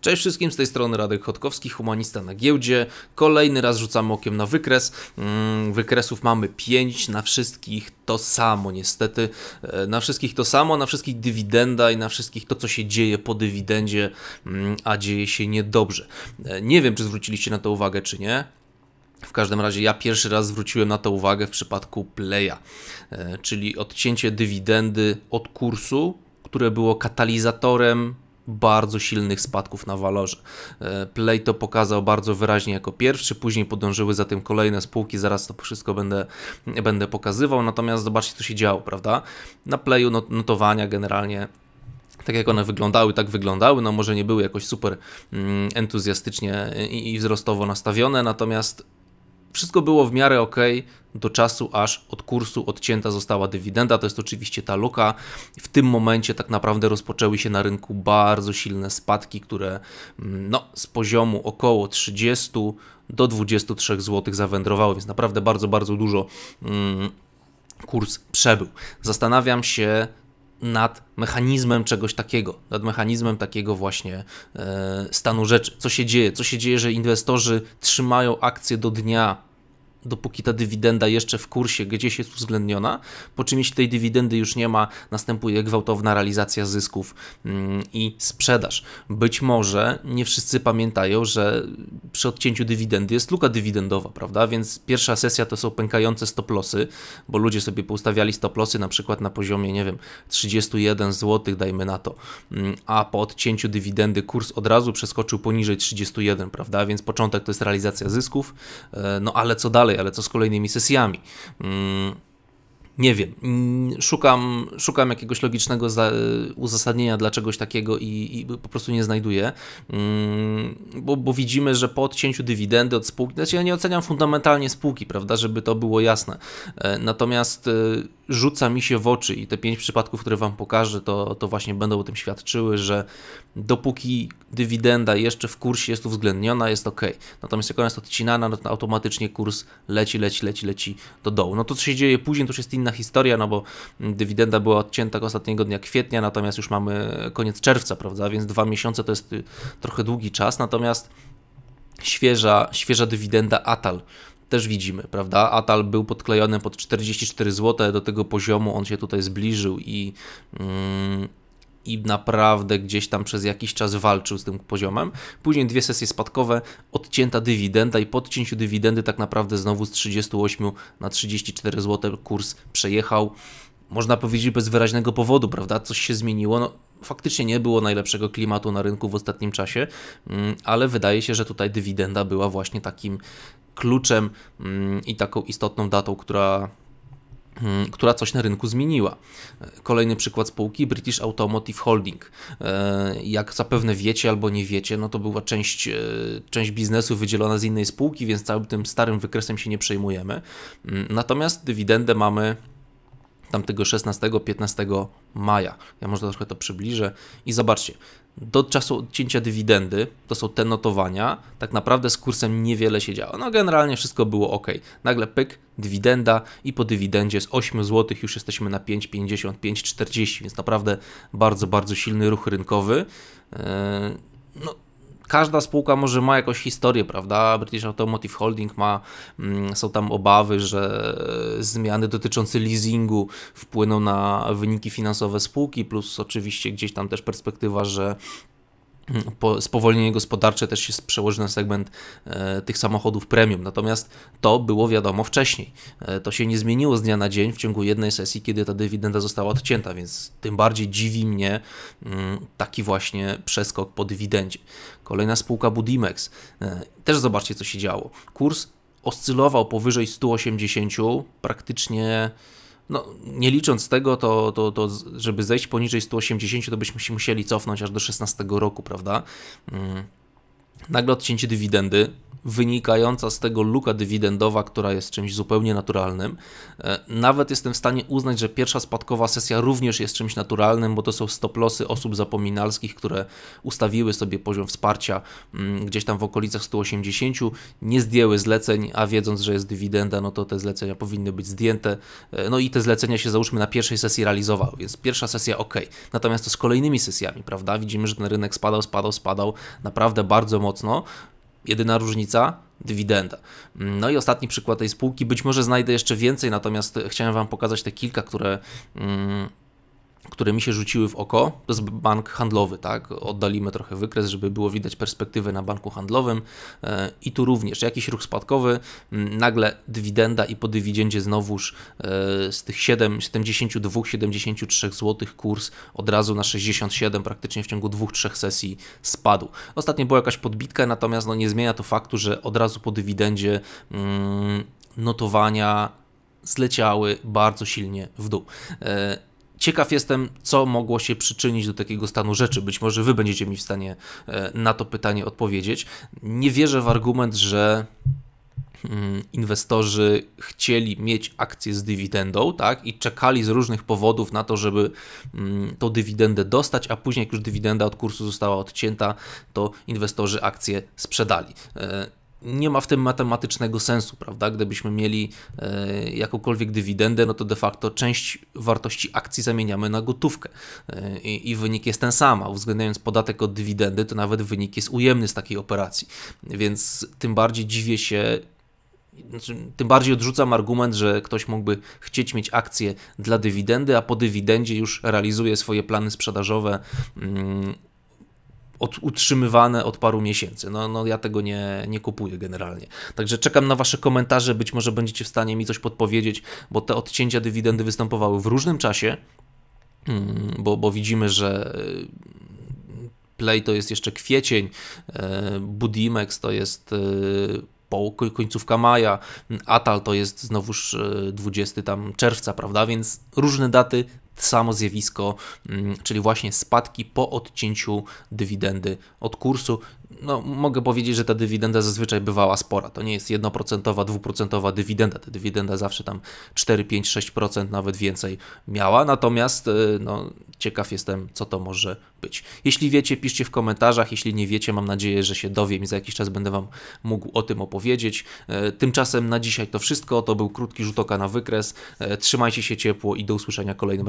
Cześć wszystkim, z tej strony Radek Chodkowski, humanista na giełdzie. Kolejny raz rzucamy okiem na wykres. Mm, wykresów mamy 5, na wszystkich to samo, niestety. E, na wszystkich to samo, na wszystkich dywidenda i na wszystkich to, co się dzieje po dywidendzie, mm, a dzieje się niedobrze. E, nie wiem, czy zwróciliście na to uwagę, czy nie. W każdym razie ja pierwszy raz zwróciłem na to uwagę w przypadku Playa, e, czyli odcięcie dywidendy od kursu, które było katalizatorem bardzo silnych spadków na walorze. E, Play to pokazał bardzo wyraźnie jako pierwszy, później podążyły za tym kolejne spółki, zaraz to wszystko będę, będę pokazywał, natomiast zobaczcie co się działo, prawda? Na Playu notowania generalnie tak jak one wyglądały, tak wyglądały. No może nie były jakoś super mm, entuzjastycznie i wzrostowo nastawione, natomiast wszystko było w miarę ok do czasu, aż od kursu odcięta została dywidenda. To jest oczywiście ta luka. W tym momencie tak naprawdę rozpoczęły się na rynku bardzo silne spadki, które mm, no, z poziomu około 30 do 23 zł zawędrowały, więc naprawdę bardzo, bardzo dużo. Mm, kurs przebył. Zastanawiam się, nad mechanizmem czegoś takiego, nad mechanizmem takiego właśnie e, stanu rzeczy. Co się dzieje? Co się dzieje, że inwestorzy trzymają akcje do dnia dopóki ta dywidenda jeszcze w kursie gdzieś jest uwzględniona, po czym jeśli tej dywidendy już nie ma, następuje gwałtowna realizacja zysków mm, i sprzedaż. Być może nie wszyscy pamiętają, że przy odcięciu dywidendy jest luka dywidendowa, prawda? Więc pierwsza sesja to są pękające lossy, bo ludzie sobie poustawiali stoplosy na przykład na poziomie, nie wiem, 31 zł, dajmy na to, mm, a po odcięciu dywidendy kurs od razu przeskoczył poniżej 31, prawda? Więc początek to jest realizacja zysków, e, no ale co dalej? dalej, ale co z kolejnymi sesjami? Mm, nie wiem. Mm, szukam, szukam jakiegoś logicznego uzasadnienia dla czegoś takiego i, i po prostu nie znajduję, mm, bo, bo, widzimy, że po odcięciu dywidendy od spółki, znaczy ja nie oceniam fundamentalnie spółki, prawda, żeby to było jasne. E, natomiast e, rzuca mi się w oczy i te pięć przypadków, które Wam pokażę, to, to właśnie będą o tym świadczyły, że dopóki dywidenda jeszcze w kursie jest uwzględniona, jest ok. Natomiast jak ona jest odcinana, no to automatycznie kurs leci, leci, leci, leci do dołu. No to co się dzieje później, to już jest inna inna historia, no bo dywidenda była odcięta ostatniego dnia kwietnia, natomiast już mamy koniec czerwca, prawda? Więc dwa miesiące to jest y, trochę długi czas, natomiast świeża, świeża dywidenda Atal też widzimy, prawda? Atal był podklejony pod 44 zł, do tego poziomu on się tutaj zbliżył i, mm, i naprawdę gdzieś tam przez jakiś czas walczył z tym poziomem. Później dwie sesje spadkowe, odcięta dywidenda i po odcięciu dywidendy tak naprawdę znowu z 38 na 34 zł kurs przejechał. Można powiedzieć bez wyraźnego powodu, prawda? Coś się zmieniło. No, faktycznie nie było najlepszego klimatu na rynku w ostatnim czasie, mm, ale wydaje się, że tutaj dywidenda była właśnie takim kluczem mm, i taką istotną datą, która Hmm, która coś na rynku zmieniła. Kolejny przykład spółki British Automotive Holding. E, jak zapewne wiecie albo nie wiecie, no to była część, e, część biznesu wydzielona z innej spółki, więc całym tym starym wykresem się nie przejmujemy. Hmm, natomiast dywidendę mamy tamtego 16-15 maja. Ja może trochę to przybliżę i zobaczcie. Do czasu odcięcia dywidendy, to są te notowania, tak naprawdę z kursem niewiele się działo. No generalnie wszystko było ok. Nagle pyk, dywidenda i po dywidendzie z 8 zł już jesteśmy na 5,50, 5,40, więc naprawdę bardzo, bardzo silny ruch rynkowy. E, no, każda spółka może ma jakąś historię, prawda? British Automotive Holding ma, mm, są tam obawy, że zmiany dotyczące leasingu wpłyną na wyniki finansowe spółki, plus oczywiście gdzieś tam też perspektywa, że spowolnienie gospodarcze też się przełoży na segment e, tych samochodów premium. Natomiast to było wiadomo wcześniej. E, to się nie zmieniło z dnia na dzień w ciągu jednej sesji, kiedy ta dywidenda została odcięta, więc tym bardziej dziwi mnie mm, taki właśnie przeskok po dywidendzie. Kolejna spółka Budimex. E, też zobaczcie, co się działo. Kurs oscylował powyżej 180, praktycznie no, nie licząc tego, to, to, to żeby zejść poniżej 180, to byśmy się musieli cofnąć aż do 16 roku, prawda? Mm. Nagle odcięcie dywidendy wynikająca z tego luka dywidendowa, która jest czymś zupełnie naturalnym. E, nawet jestem w stanie uznać, że pierwsza spadkowa sesja również jest czymś naturalnym, bo to są stoplosy osób zapominalskich, które ustawiły sobie poziom wsparcia mm, gdzieś tam w okolicach 180, nie zdjęły zleceń, a wiedząc, że jest dywidenda, no to te zlecenia powinny być zdjęte. E, no i te zlecenia się załóżmy na pierwszej sesji realizowały, więc pierwsza sesja ok. Natomiast to z kolejnymi sesjami, prawda? Widzimy, że ten rynek spadał, spadał, spadał naprawdę bardzo mocno. Jedyna różnica dywidenda. No i ostatni przykład tej spółki, być może znajdę jeszcze więcej, natomiast chciałem Wam pokazać te kilka, które mm, które mi się rzuciły w oko, to jest bank handlowy, tak? Oddalimy trochę wykres, żeby było widać perspektywę na banku handlowym e, i tu również jakiś ruch spadkowy, mm, nagle dywidenda i po dywidendzie znowuż e, z tych 7, 72, 73 zł kurs od razu na 67 praktycznie w ciągu dwóch, trzech sesji spadł. Ostatnio była jakaś podbitka, natomiast no nie zmienia to faktu, że od razu po dywidendzie mm, notowania zleciały bardzo silnie w dół. E, Ciekaw jestem, co mogło się przyczynić do takiego stanu rzeczy. Być może wy będziecie mi w stanie e, na to pytanie odpowiedzieć. Nie wierzę w argument, że mm, inwestorzy chcieli mieć akcje z dywidendą, tak, i czekali z różnych powodów na to, żeby mm, tą dywidendę dostać, a później jak już dywidenda od kursu została odcięta, to inwestorzy akcje sprzedali. E, nie ma w tym matematycznego sensu, prawda? Gdybyśmy mieli e, jakąkolwiek dywidendę, no to de facto część wartości akcji zamieniamy na gotówkę e, i wynik jest ten sam, a uwzględniając podatek od dywidendy, to nawet wynik jest ujemny z takiej operacji. Więc tym bardziej dziwię się znaczy, tym bardziej odrzucam argument, że ktoś mógłby chcieć mieć akcje dla dywidendy, a po dywidendzie już realizuje swoje plany sprzedażowe mm, od, utrzymywane od paru miesięcy. No, no ja tego nie, nie kupuję generalnie. Także czekam na Wasze komentarze, być może będziecie w stanie mi coś podpowiedzieć, bo te odcięcia dywidendy występowały w różnym czasie, mm, bo, bo widzimy, że y, Play to jest jeszcze kwiecień, y, Budimex to jest y, po końcówka maja, Atal to jest znowuż 20 tam czerwca, prawda? Więc różne daty samo zjawisko, mm, czyli właśnie spadki po odcięciu dywidendy od kursu. No, mogę powiedzieć, że ta dywidenda zazwyczaj bywała spora. To nie jest 1%, 2% dywidenda. Ta dywidenda zawsze tam 4, 5, 6%, nawet więcej miała. Natomiast e, no, ciekaw jestem, co to może być. Jeśli wiecie, piszcie w komentarzach. Jeśli nie wiecie, mam nadzieję, że się dowiem i za jakiś czas będę Wam mógł o tym opowiedzieć. E, tymczasem na dzisiaj to wszystko. To był krótki rzut oka na wykres. E, trzymajcie się ciepło i do usłyszenia kolejnym razem.